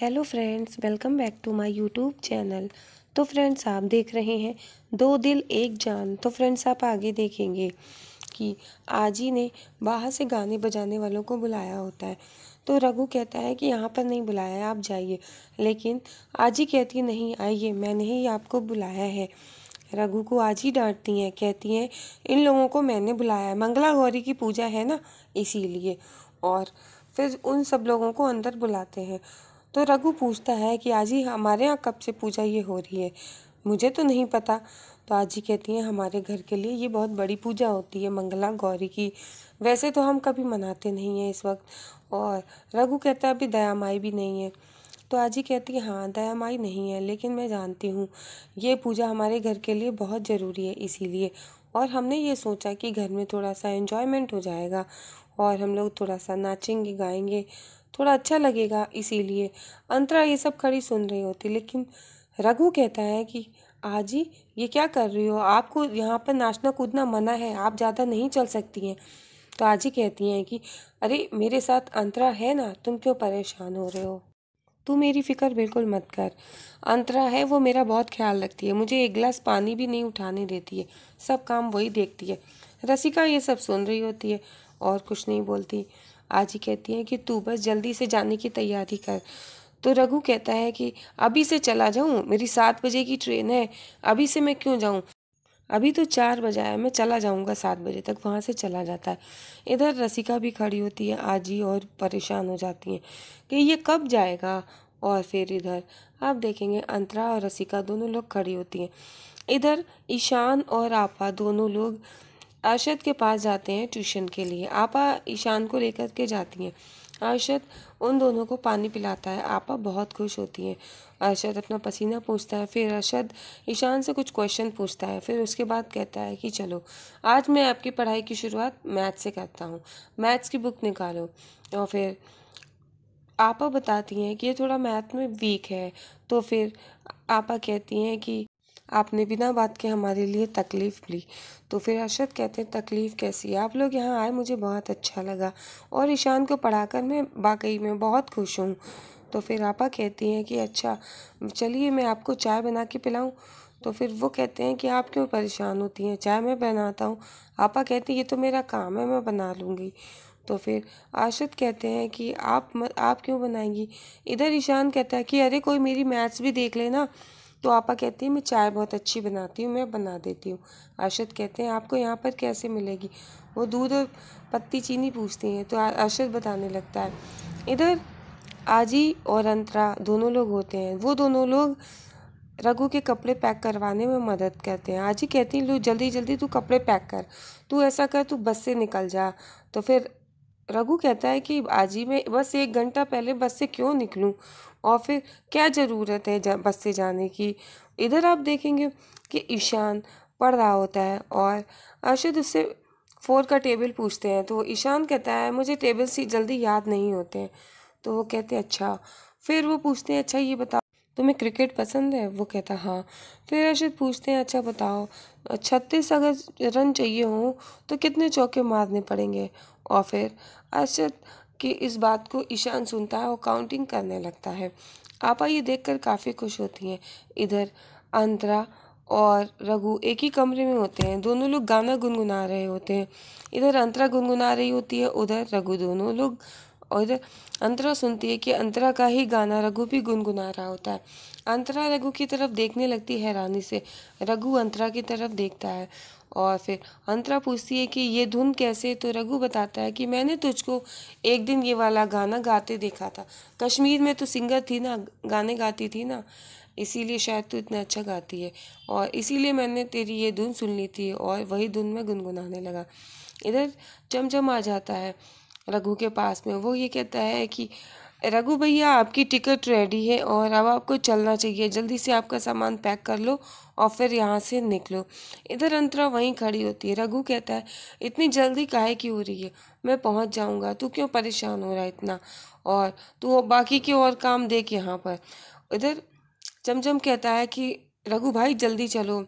hello friends welcome back to my YouTube channel तो friends आप देख रहे हैं दो दिल एक जान तो फ्रेंड्स आप आगे देखेंगे कि आजी ने बाहर से गाने बजाने वालों को बुलाया होता है तो रघु कहता है कि यहाँ पर नहीं बुलाया है आप जाइए लेकिन आजी कहती है नहीं आइए मैंने ही आपको बुलाया है रघु को आज ही डांटती हैं कहती हैं इन लोगों को मैंने बुलाया है मंगला गौरी की पूजा है ना इसीलिए और फिर उन सब लोगों को अंदर बुलाते हैं तो रघु पूछता है कि आजी हमारे यहाँ कब से पूजा ये हो रही है मुझे तो नहीं पता तो आजी कहती हैं हमारे घर के लिए ये बहुत बड़ी पूजा होती है मंगला गौरी की वैसे तो हम कभी मनाते नहीं हैं इस वक्त और रघु कहता है अभी दया माई भी नहीं है तो आजी कहती है हाँ दया माई नहीं है लेकिन मैं जानती हूँ ये पूजा हमारे घर के लिए बहुत ज़रूरी है इसीलिए और हमने ये सोचा कि घर में थोड़ा सा इन्जॉयमेंट हो जाएगा और हम लोग थोड़ा सा नाचेंगे गाएंगे थोड़ा अच्छा लगेगा इसीलिए अंतरा ये सब खड़ी सुन रही होती लेकिन रघु कहता है कि आजी ये क्या कर रही हो आपको यहाँ पर नाचना कूदना मना है आप ज़्यादा नहीं चल सकती हैं तो आजी कहती हैं कि अरे मेरे साथ अंतरा है ना तुम क्यों परेशान हो रहे हो तू मेरी फ़िक्र बिल्कुल मत कर अंतरा है वो मेरा बहुत ख्याल रखती है मुझे एक गिलास पानी भी नहीं उठाने देती है सब काम वही देखती है रसिका ये सब सुन रही होती है और कुछ नहीं बोलती आजी कहती हैं कि तू बस जल्दी से जाने की तैयारी कर तो रघु कहता है कि अभी से चला जाऊं मेरी सात बजे की ट्रेन है अभी से मैं क्यों जाऊं अभी तो चार बजा है मैं चला जाऊंगा सात बजे तक वहाँ से चला जाता है इधर रसिका भी खड़ी होती है आजी और परेशान हो जाती हैं कि ये कब जाएगा और फिर इधर आप देखेंगे अंतरा और रसिका दोनों लोग खड़ी होती हैं इधर ईशान और आपा दोनों लोग अरशद के पास जाते हैं ट्यूशन के लिए आपा ईशान को लेकर के जाती हैं अरशद उन दोनों को पानी पिलाता है आपा बहुत खुश होती हैं अरशद अपना पसीना पूछता है फिर अरशद ईशान से कुछ क्वेश्चन पूछता है फिर उसके बाद कहता है कि चलो आज मैं आपकी पढ़ाई की शुरुआत मैथ से करता हूँ मैथ्स की बुक निकालो और फिर आपा बताती हैं कि ये थोड़ा मैथ में वीक है तो फिर आपा कहती हैं कि आपने बिना बात के हमारे लिए तकलीफ़ ली तो फिर अरशद कहते हैं तकलीफ़ कैसी आप लोग यहाँ आए मुझे बहुत अच्छा लगा और ईशान को पढ़ाकर मैं वाकई में बहुत खुश हूँ तो फिर आपा कहती हैं कि अच्छा चलिए मैं आपको चाय बना के पिलाऊँ तो फिर वो कहते हैं कि आप क्यों परेशान होती हैं चाय मैं बनाता हूँ आपा कहती ये तो मेरा काम है मैं बना लूँगी तो फिर आशद कहते हैं कि आप आप क्यों बनाएंगी इधर ईशान कहता है कि अरे कोई मेरी मैथ्स भी देख लेना तो आपा कहती है मैं चाय बहुत अच्छी बनाती हूँ मैं बना देती हूँ अरशद कहते हैं आपको यहाँ पर कैसे मिलेगी वो दूध और पत्ती चीनी पूछती हैं तो अरशद बताने लगता है इधर आजी और अंतरा दोनों लोग होते हैं वो दोनों लोग रघु के कपड़े पैक करवाने में मदद करते हैं आजी कहती हैं लो जल्दी जल्दी तू कपड़े पैक कर तू ऐसा कर तू बस से निकल जा तो फिर रघु कहता है कि आज ही मैं बस एक घंटा पहले बस से क्यों निकलूं और फिर क्या ज़रूरत है बस से जाने की इधर आप देखेंगे कि ईशान पढ़ रहा होता है और अर्शद उससे फोर का टेबल पूछते हैं तो ईशान कहता है मुझे टेबल सी जल्दी याद नहीं होते हैं तो वो कहते हैं अच्छा फिर वो पूछते हैं अच्छा ये बताओ तुम्हें क्रिकेट पसंद है वो कहता हाँ फिर अर्शद पूछते हैं अच्छा बताओ छत्तीस अगर रन चाहिए हों तो कितने चौके मारने पड़ेंगे और फिर अर्शद की इस बात को ईशान सुनता है और काउंटिंग करने लगता है आपा ये देखकर काफ़ी खुश होती हैं इधर अंतरा और रघु एक ही कमरे में होते हैं दोनों लोग गाना गुनगुना रहे होते हैं इधर अंतरा गुनगुना रही होती है उधर रघु दोनों लोग और इधर अंतरा सुनती है कि अंतरा का ही गाना रघु भी गुनगुना रहा होता है अंतरा रघु की तरफ देखने लगती है हैरानी से रघु अंतरा की तरफ देखता है और फिर अंतरा पूछती है कि ये धुन कैसे तो रघु बताता है कि मैंने तुझको एक दिन ये वाला गाना गाते देखा था कश्मीर में तो सिंगर थी ना गाने गाती थी ना इसीलिए शायद तू इतना अच्छा गाती है और इसीलिए मैंने तेरी ये धुन सुन ली थी और वही धुन में गुनगुनाने लगा इधर चमचम आ जाता है रघु के पास में वो ये कहता है कि रघु भैया आपकी टिकट रेडी है और अब आपको चलना चाहिए जल्दी से आपका सामान पैक कर लो और फिर यहाँ से निकलो इधर अंतरा वहीं खड़ी होती है रघु कहता है इतनी जल्दी काहे की हो रही है मैं पहुँच जाऊँगा तू क्यों परेशान हो रहा है इतना और तू बाकी के और काम देख यहाँ पर इधर चमचम कहता है कि रघु भाई जल्दी चलो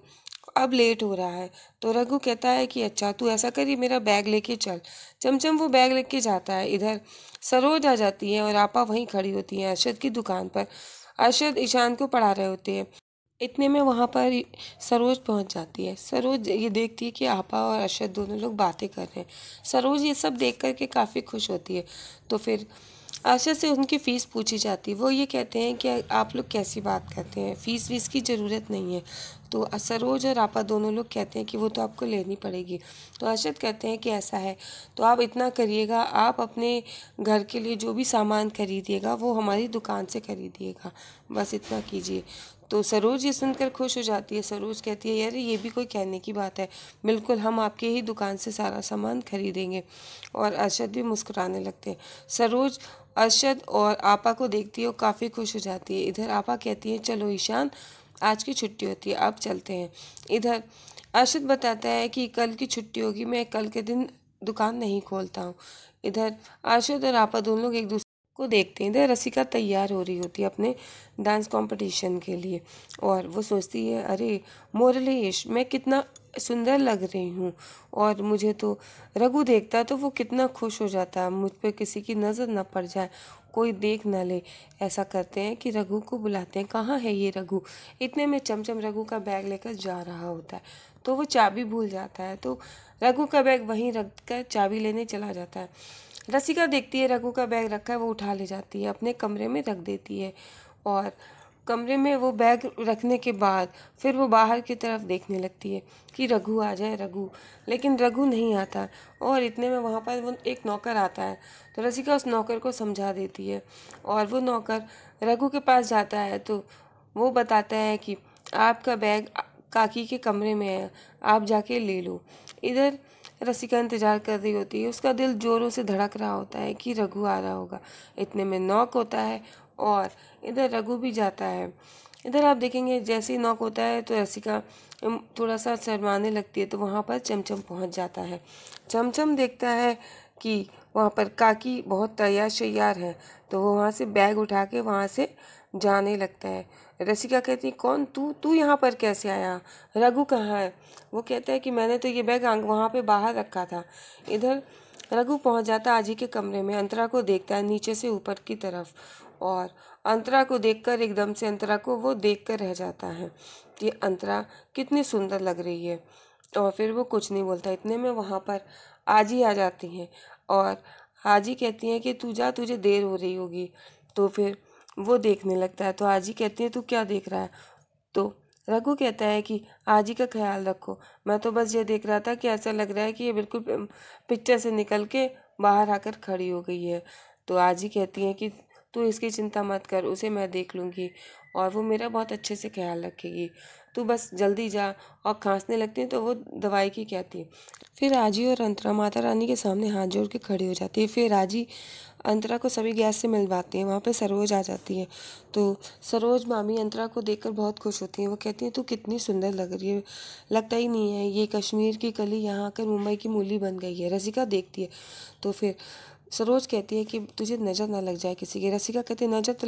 अब लेट हो रहा है तो रघु कहता है कि अच्छा तू ऐसा करिए मेरा बैग लेके चल चमचम वो बैग लेके जाता है इधर सरोज आ जाती है और आपा वहीं खड़ी होती हैं अरशद की दुकान पर अरशद ईशान को पढ़ा रहे होते हैं इतने में वहाँ पर सरोज पहुँच जाती है सरोज ये देखती है कि आपा और अरशद दोनों लोग बातें कर रहे हैं सरोज ये सब देख करके काफ़ी खुश होती है तो फिर आशा से उनकी फ़ीस पूछी जाती वो ये कहते हैं कि आप लोग कैसी बात करते हैं फ़ीस वीस की ज़रूरत नहीं है तो सरोज और आपा दोनों लोग कहते हैं कि वो तो आपको लेनी पड़ेगी तो अरशद कहते हैं कि ऐसा है तो आप इतना करिएगा आप अपने घर के लिए जो भी सामान खरीदिएगा वो हमारी दुकान से खरीदिएगा बस इतना कीजिए तो सरोज ये सुनकर खुश हो जाती है सरोज कहती है यार ये भी कोई कहने की बात है बिल्कुल हम आपके ही दुकान से सारा सामान खरीदेंगे और अरशद भी मुस्कुराने लगते हैं सरोज अरशद और आपा को देखती है काफ़ी खुश हो जाती है इधर आपा कहती है चलो ईशान आज की छुट्टी होती है अब चलते हैं इधर अरशद बताता है कि कल की छुट्टी होगी मैं कल के दिन दुकान नहीं खोलता हूँ इधर अरशद और आपा दोनों लोग एक दूसरे को देखते हैं इधर रसिका तैयार हो रही होती है अपने डांस कंपटीशन के लिए और वो सोचती है अरे मोरलेश मैं कितना सुंदर लग रही हूँ और मुझे तो रघु देखता तो वो कितना खुश हो जाता मुझ पर किसी की नज़र ना पड़ जाए कोई देख न ले ऐसा करते हैं कि रघु को बुलाते हैं कहाँ है ये रघु इतने में चमचम रघु का बैग लेकर जा रहा होता है तो वो चाबी भूल जाता है तो रघु का बैग वहीं रख कर चाबी लेने चला जाता है रसिका देखती है रघु का बैग रखा है वो उठा ले जाती है अपने कमरे में रख देती है और कमरे में वो बैग रखने के बाद फिर वो बाहर की तरफ देखने लगती है कि रघु आ जाए रघु लेकिन रघु नहीं आता और इतने में वहाँ पर वो एक नौकर आता है तो रसिका उस नौकर को समझा देती है और वो नौकर रघु के पास जाता है तो वो बताता है कि आपका बैग काकी के कमरे में है आप जाके ले लो इधर रसिका इंतजार कर रही होती है उसका दिल जोरों से धड़क रहा होता है कि रघु आ रहा होगा इतने में नौक होता है और इधर रघु भी जाता है इधर आप देखेंगे जैसे ही नॉक होता है तो रसिका थोड़ा सा शर्माने लगती है तो वहाँ पर चमचम पहुँच जाता है चमचम देखता है कि वहाँ पर काकी बहुत तैयार शैयार है तो वो वहाँ से बैग उठा के वहाँ से जाने लगता है रसिका कहती है कौन तू तू यहाँ पर कैसे आया रघु कहाँ है वो कहता है कि मैंने तो ये बैग वहाँ पे बाहर रखा था इधर रघु पहुंच जाता आजी के कमरे में अंतरा को देखता है नीचे से ऊपर की तरफ और अंतरा को देखकर एकदम से अंतरा को वो देख कर रह जाता है कि अंतरा कितनी सुंदर लग रही है और फिर वो कुछ नहीं बोलता इतने में वहाँ पर आजी आ जाती हैं और हाजी कहती हैं कि तू जा तुझे देर हो रही होगी तो फिर वो देखने लगता है तो आजी कहती है तू क्या देख रहा है तो रघु कहता है कि आज ही का ख्याल रखो मैं तो बस ये देख रहा था कि ऐसा लग रहा है कि ये बिल्कुल पिक्चर से निकल के बाहर आकर खड़ी हो गई है तो आज ही कहती है कि तो इसकी चिंता मत कर उसे मैं देख लूँगी और वो मेरा बहुत अच्छे से ख्याल रखेगी तू बस जल्दी जा और खांसने लगती है तो वो दवाई की कहती है फिर राजी और अंतरा माता रानी के सामने हाथ जोड़ के खड़ी हो जाती है फिर राजी अंतरा को सभी गैस से मिलवाती है वहाँ पे सरोज आ जाती है तो सरोज मामी अंतरा को देखकर बहुत खुश होती है वो कहती है तू कितनी सुंदर लग रही है लगता ही नहीं है ये कश्मीर की कली यहाँ आकर मुंबई की मूली बन गई है रसिका देखती है तो फिर सरोज कहती है कि तुझे नज़र ना लग जाए किसी की रसिका कहती है नज़र तो